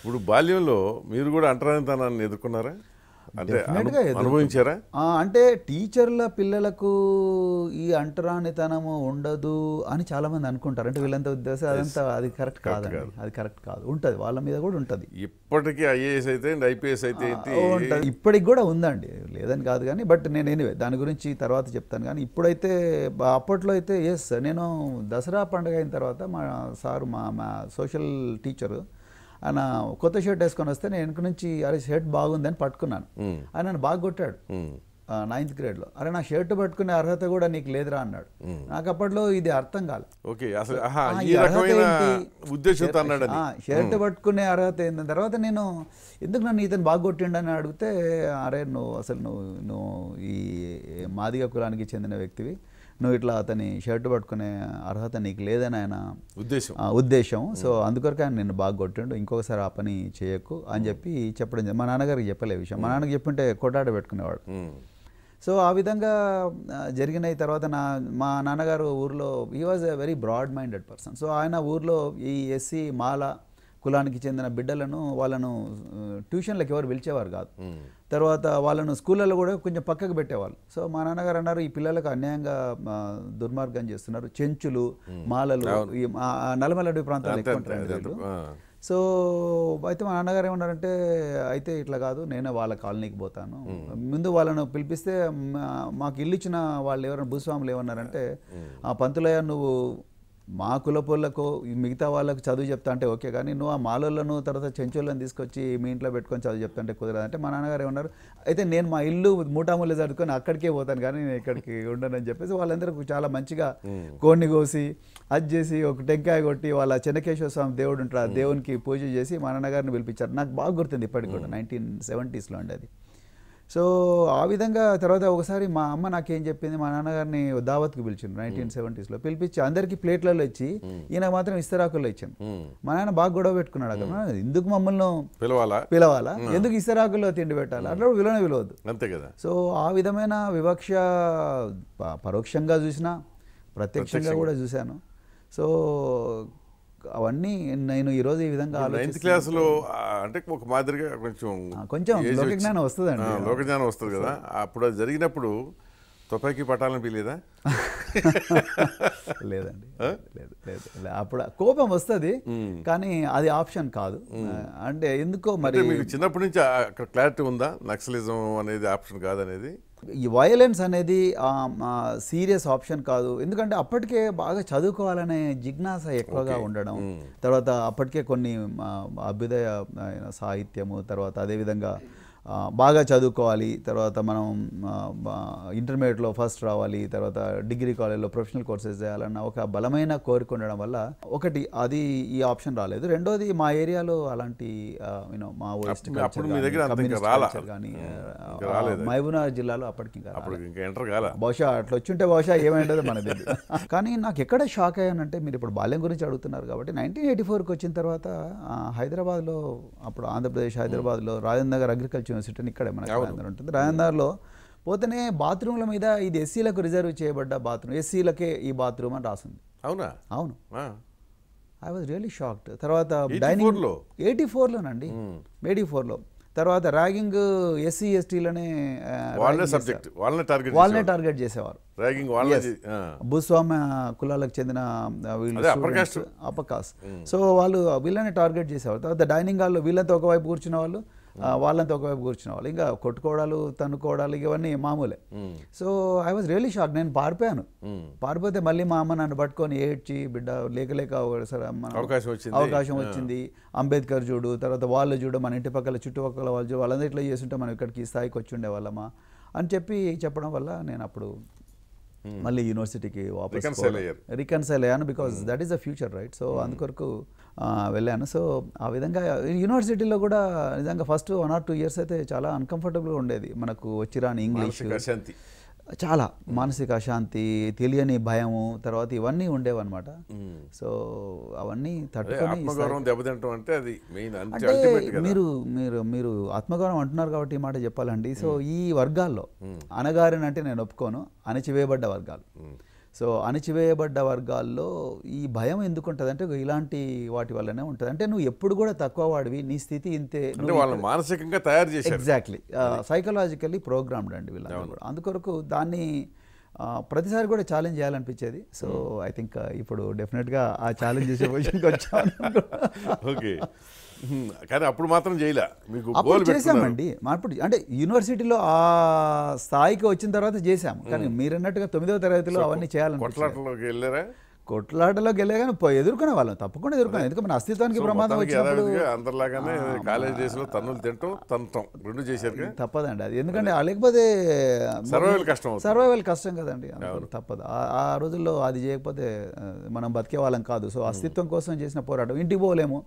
ఇప్పుడు బాల్యంలో మీరు కూడా అంటరానితనాన్ని ఎదుర్కొన్నారా అంటే అనుభవించారా అంటే టీచర్ల పిల్లలకు ఈ అంటరానితనము ఉండదు అని చాలామంది అనుకుంటారు అంటే వీళ్ళంత ఉద్దేశం అదంతా అది కరెక్ట్ కాదు అది కరెక్ట్ కాదు ఉంటుంది వాళ్ళ మీద కూడా ఉంటుంది ఇప్పటికీ ఐఏఎస్ అయితే ఐపీఎస్ అయితే ఇప్పటికి కూడా ఉందండి లేదని కాదు కానీ బట్ నేను ఎనివే దాని గురించి తర్వాత చెప్తాను కానీ ఇప్పుడైతే అప్పట్లో అయితే ఎస్ నేను దసరా పండుగ అయిన తర్వాత మా సారు మా మా సోషల్ టీచరు ఆయన కొత్త షర్ట్ వేసుకొని వస్తే నేను వెనక నుంచి అరే షర్ట్ బాగుందని పట్టుకున్నాను ఆయన నన్ను బాగా కొట్టాడు నైన్త్ గ్రేడ్లో అరే నా షర్ట్ పట్టుకునే అర్హత కూడా నీకు లేదురా అన్నాడు నాకు అప్పట్లో ఇది అర్థం కాలేదు షర్ట్ పట్టుకునే అర్హత ఏంటి తర్వాత నేను ఎందుకు నన్ను ఇతను బాగా కొట్టిండు అని అడిగితే అరే నువ్వు అసలు నువ్వు నువ్వు ఈ మాదిగ కులానికి చెందిన వ్యక్తివి నువ్వు ఇట్లా అతని షర్ట్ పట్టుకునే అర్హత నీకు లేదని ఆయన ఉద్దేశం ఉద్దేశం సో అందుకొరకు ఆయన నిన్ను బాగా కొట్టిండు ఇంకొకసారి ఆ పని చేయకు అని చెప్పి చెప్పడం మా నాన్నగారికి చెప్పలే విషయం మా నాన్నకి చెప్పింటే కొట్టాడ పెట్టుకునేవాడు సో ఆ విధంగా జరిగిన తర్వాత నా మా నాన్నగారు ఊర్లో he was a very broad minded person so ఆయన ఊర్లో ఈ ఎస్సీ మాల కులానికి చెందిన బిడ్డలను వాళ్ళను ట్యూషన్లకు ఎవరు పిలిచేవారు కాదు తర్వాత వాళ్ళను స్కూళ్ళలో కూడా కొంచెం పక్కకు పెట్టేవాళ్ళు సో మా నాన్నగారు అన్నారు ఈ పిల్లలకు అన్యాయంగా దుర్మార్గం చేస్తున్నారు చెంచులు మాలలు ఈ నలమల ప్రాంతాలు ఎక్కువ ఉంటారు సో అయితే మా నాన్నగారు ఏమన్నారంటే అయితే ఇట్లా కాదు నేనే వాళ్ళ కాలనీకి పోతాను ముందు వాళ్ళను పిలిపిస్తే మాకు ఇల్లు ఇచ్చిన వాళ్ళు ఎవరైనా భూస్వాములు ఏమన్నారంటే ఆ పంతులయ్య నువ్వు మా కులపోళ్ళకు మిగతా వాళ్ళకు చదువు చెప్తా అంటే ఓకే కానీ నువ్వు ఆ మాలోళ్ళను తర్వాత చెంచోళ్ళని తీసుకొచ్చి మీ ఇంట్లో పెట్టుకొని చదువు చెప్తా అంటే కుదరదంటే మా నాన్నగారు ఏమన్నారు అయితే నేను మా ఇల్లు మూటామూలు చదువుకొని అక్కడికే పోతాను కానీ నేను ఇక్కడికి ఉండనని చెప్పేసి వాళ్ళందరూ చాలా మంచిగా కోడిని కోసి అది చేసి ఒక టెంకాయ కొట్టి వాళ్ళ చెన్నకేశ్వర స్వామి దేవుడు ఉంటారు ఆ దేవునికి పూజ చేసి మా నాన్నగారిని పిలిపించారు నాకు బాగా గుర్తుంది ఇప్పటికి కూడా నైన్టీన్ సెవెంటీస్లో ఉండేది సో ఆ విధంగా తర్వాత ఒకసారి మా అమ్మ నాకేం చెప్పింది మా నాన్నగారిని దావత్కి పిలిచిండు నైన్టీన్ సెవెంటీస్లో పిలిపించి అందరికీ ప్లేట్లలో ఇచ్చి ఈయన మాత్రం ఇస్తరాకుల్లో ఇచ్చాను మా నాన్న బాగా గొడవ పెట్టుకున్నాడు అక్కడ ఎందుకు మమ్మల్ని పిలవాలా పిలవాలా ఎందుకు ఇస్తరాకుల్లో తిండి పెట్టాలి అట్లా విలువనే విలువద్దు అంతే కదా సో ఆ విధమైన వివక్ష పరోక్షంగా చూసినా ప్రత్యక్షంగా కూడా చూశాను సో అవన్నీ నేను ఈరోజు ఈ విధంగా నైన్త్ క్లాస్లో అంటే ఒక మాదిరిగా కొంచెం కొంచెం లోకజ్ఞానం వస్తుందండి లోకజ్ఞానం వస్తుంది కదా అప్పుడు అది జరిగినప్పుడు తుపాకి పట్టాలని పిలేదా లేదండి లేదు లేదు అప్పుడు కోపం వస్తుంది కానీ అది ఆప్షన్ కాదు అంటే ఎందుకో మరి మీకు చిన్నప్పటి నుంచి అక్కడ క్లారిటీ ఉందా నక్సలిజం అనేది ఆప్షన్ కాదనేది ఈ వయలెన్స్ అనేది సీరియస్ ఆప్షన్ కాదు ఎందుకంటే అప్పటికే బాగా చదువుకోవాలనే జిజ్ఞాస ఎక్కువగా ఉండడం తర్వాత అప్పటికే కొన్ని అభ్యుదయ సాహిత్యము తర్వాత అదేవిధంగా బాగా చదువుకోవాలి తర్వాత మనం ఇంటర్మీడియట్లో ఫస్ట్ రావాలి తర్వాత డిగ్రీ కాలేజ్లో ప్రొఫెషనల్ కోర్సెస్ చేయాలన్న ఒక బలమైన కోరిక ఉండడం వల్ల ఒకటి అది ఈ ఆప్షన్ రాలేదు రెండోది మా ఏరియాలో అలాంటి యూనో మా కానీ మహబూబ్నగర్ జిల్లాలో అప్పటికి బహుశా అట్లా వచ్చింటే బహుశా ఏమైండదు మన దగ్గర కానీ నాకు ఎక్కడ షాక్ అయ్యానంటే మీరు ఇప్పుడు బాల్యం గురించి అడుగుతున్నారు కాబట్టి నైన్టీన్ ఎయిటీ ఫోర్కి వచ్చిన తర్వాత హైదరాబాద్లో అప్పుడు ఆంధ్రప్రదేశ్ హైదరాబాద్లో రాజేంద్ర నగర్ అగ్రికల్చర్ యూనివర్సిటీ ఇక్కడే మనకి రాయందర్ ఉంటుంది రాయందర్లో పోతేనే బాత్రూమ్ల మీద ఇది ఎస్సీలకు రిజర్వ్ చేయబడ్డ బాత్రూమ్ ఎస్సీలకే ఈ బాత్రూమ్ అని రాసింది అవునా అవును ఐ వాజ్ రియలీ షాక్డ్ తర్వాత డైనింగ్ ఎయిటీ ఫోర్లోనండి ఎయిటీ ఫోర్లో తర్వాత ర్యాగింగ్ ఎస్సీ ఎస్టీలనే సబ్జెక్ట్ వాళ్ళనే టార్గెట్ చేసేవారు ర్యాగింగ్ భూస్వామ్య కులాలకు చెందిన వీళ్ళు అపకాస్ hmm. సో వాళ్ళు వీళ్ళనే టార్గెట్ చేసేవారు తర్వాత డైనింగ్ హాల్లో వీళ్ళంతా ఒకవైపు కూర్చున్న వాళ్ళు వాళ్ళంతా ఒకవైపు వాళ్ళు ఇంకా కొట్టుకోవడాలు తన్నుకోవడాలు ఇవన్నీ మామూలే so I was really shock నేను పారిపోయాను పారిపోతే మళ్ళీ మా అమ్మ నన్ను పట్టుకొని ఏడ్చి బిడ్డ లేక లేక అవకాశం వచ్చింది అవకాశం వచ్చింది అంబేద్కర్ చూడు తర్వాత వాళ్ళు చూడు మన ఇంటి పక్కల చుట్టుపక్కల వాళ్ళు చూడు వాళ్ళందరూ ఇట్లా చేస్తుంటే మనం ఇక్కడికి ఈ స్థాయికి వచ్చి ఉండేవాళ్ళమా అని చెప్పి చెప్పడం వల్ల నేను అప్పుడు Hmm. మళ్ళీ యూనివర్సిటీకి వాపస్ రికన్సైల్ అయ్యాను because that is the future right so అందుకొరకు వెళ్ళాను సో ఆ విధంగా యూనివర్సిటీలో కూడా నిజంగా first one or two years అయితే చాలా అన్కంఫర్టబుల్గా ఉండేది మనకు వచ్చిరాని ఇంగ్లీష్ చాలా మానసిక అశాంతి తెలియని భయము తర్వాత ఇవన్నీ ఉండేవన్నమాట సో అవన్నీ అంటే మీరు మీరు మీరు ఆత్మగౌరవం అంటున్నారు కాబట్టి ఈ మాట చెప్పాలండి సో ఈ వర్గాల్లో అంటే నేను ఒప్పుకోను అణచివేయబడ్డ వర్గాలు సో అణచివేయబడ్డ వర్గాల్లో ఈ భయం ఎందుకు ఉంటుంది అంటే ఇలాంటి వాటి వల్లనే ఉంటుంది అంటే నువ్వు ఎప్పుడు కూడా తక్కువ వాడివి నీ స్థితి ఇంతే వాళ్ళు మానసికంగా తయారు చేసి ఎగ్జాక్ట్లీ సైకలాజికల్లీ ప్రోగ్రామ్డ్ అండి వీళ్ళందరూ కూడా అందుకొరకు దాన్ని ప్రతిసారి కూడా ఛాలెంజ్ చేయాలనిపించేది సో ఐ థింక్ ఇప్పుడు డెఫినెట్గా ఆ ఛాలెంజ్ చేసే పొజిషన్కి వచ్చాను ఓకే కానీ అప్పుడు మాత్రం చేయలే మీకు చేసామండి అప్పుడు అంటే యూనివర్సిటీలో ఆ స్థాయికి వచ్చిన తర్వాత చేసాం కానీ మీరు అన్నట్టుగా తొమ్మిదవ తరగతిలో అవన్నీ చేయాలి కొట్లాటలోకి వెళ్ళారా కొట్లాటలో వెళ్ళే కానీ ఎదుర్కొనే వాళ్ళం తప్పకుండా ఎదుర్కొనే ఎందుకంటే మన అస్తిత్వానికి ప్రమాదం వచ్చినప్పుడు అందరిలాగానే కాలేజ్ డేస్లో తన్నులు తింటాం తనటం రెండు చేశారు తప్పదండి అది ఎందుకంటే లేకపోతే సర్వైవల్ కష్టం సర్వైవల్ కష్టం కదండి తప్పదు ఆ రోజుల్లో అది చేయకపోతే మనం బతికే వాళ్ళం కాదు సో అస్తిత్వం కోసం చేసిన పోరాటం ఇంటికి పోలేము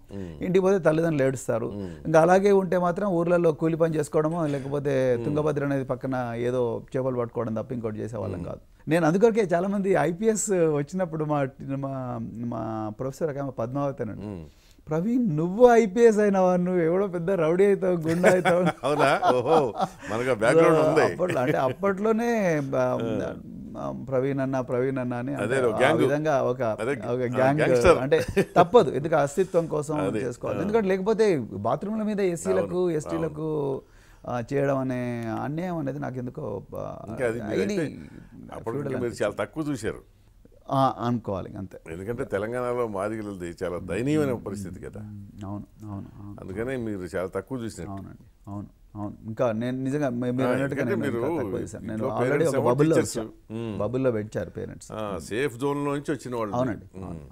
ఇంటికి పోతే తల్లిదండ్రులు ఏడుస్తారు ఇంకా అలాగే ఉంటే మాత్రం ఊర్లలో కూలి పని చేసుకోవడము లేకపోతే తుంగభద్ర అనేది పక్కన ఏదో చేపలు పట్టుకోవడం తప్ప ఇంకోటి వాళ్ళం కాదు నేను అందుకొరకే చాలామంది ఐపీఎస్ వచ్చినప్పుడు మా మా మా ప్రొఫెసర్ ఆమె పద్మావతి అని ప్రవీణ్ నువ్వు ఐపీఎస్ అయినావా నువ్వు ఎవడో పెద్ద రౌడీ అవుతావు గుండె అవుతావు అప్పట్లో అంటే అప్పట్లోనే ప్రవీణ్ అన్న ప్రవీణ్ అన్న అని విధంగా ఒక గ్యాంగ్ అంటే తప్పదు ఎందుకు అస్తిత్వం కోసం చేసుకోవాలి ఎందుకంటే లేకపోతే బాత్రూమ్ల మీద ఎస్సీలకు ఎస్టీలకు చేయడం అనే అన్యాయం అనేది నాకు ఎందుకో ఇది చాలా తక్కువ చూశారు అనుకోవాలి అంతే ఎందుకంటే తెలంగాణలో మాదిగిలది చాలా దయనీయమైన పరిస్థితి కదా అవును అవును అందుకనే మీరు చాలా తక్కువ చూసినట్టు అవునండి అవును అవును ఇంకా నేను నిజంగా మీరు నేను ఆల్రెడీ బబుల్లో బబుల్లో పెట్టారు పేరెంట్స్ సేఫ్ జోన్ నుంచి వచ్చిన వాళ్ళు అవునండి